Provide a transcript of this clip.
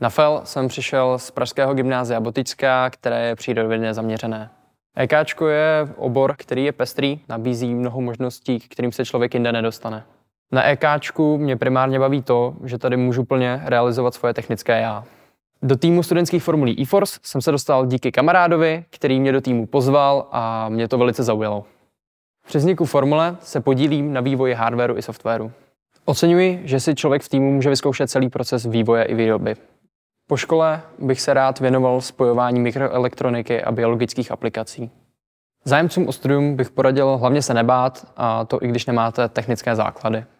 Na FEL jsem přišel z Pražského gymnázia Botická, které je přírodovědně zaměřené. EKčko je obor, který je pestrý, nabízí mnoho možností, k kterým se člověk jinde nedostane. Na EKčku mě primárně baví to, že tady můžu plně realizovat svoje technické já. Do týmu studentských formulí eForce jsem se dostal díky kamarádovi, který mě do týmu pozval a mě to velice zaujalo. Při vzniku formule se podílím na vývoji hardwareu i softwaru. Oceňuji, že si člověk v týmu může vyzkoušet celý proces vývoje i výroby. Po škole bych se rád věnoval spojování mikroelektroniky a biologických aplikací. Zájemcům o studium bych poradil hlavně se nebát, a to i když nemáte technické základy.